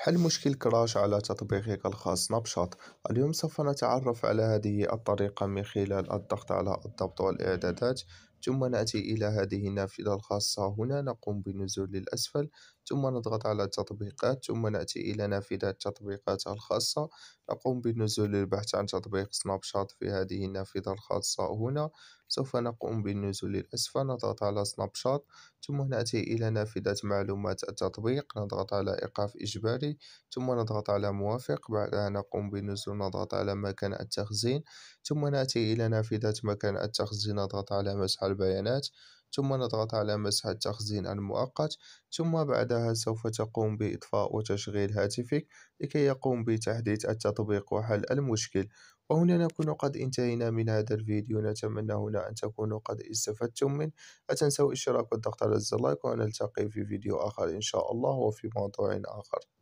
حل مشكل كراش على تطبيقك الخاص سناب شات اليوم سوف نتعرف على هذه الطريقة من خلال الضغط على الضبط والإعدادات ثم نأتي إلى هذه النافذة الخاصة هنا نقوم بالنزول للأسفل ثم نضغط على تطبيقات ثم نأتي إلى نافذة التطبيقات الخاصة نقوم بالنزول للبحث عن تطبيق سناب شات في هذه النافذة الخاصة هنا سوف نقوم بالنزول للأسفل نضغط على سناب شات ثم نأتي إلى نافذة معلومات التطبيق نضغط على إيقاف إجباري ثم نضغط على موافق بعدها نقوم بالنزول نضغط على مكان التخزين ثم نأتي إلى نافذة مكان التخزين نضغط على مسح البيانات ثم نضغط على مسح التخزين المؤقت ثم بعدها سوف تقوم بإطفاء وتشغيل هاتفك لكي يقوم بتحديث التطبيق وحل المشكل وهنا نكون قد انتهينا من هذا الفيديو نتمنى هنا أن تكونوا قد استفدتم منه لا تنسوا الاشتراك والضغط على الزر لايك ونلتقي في فيديو آخر إن شاء الله وفي موضوع آخر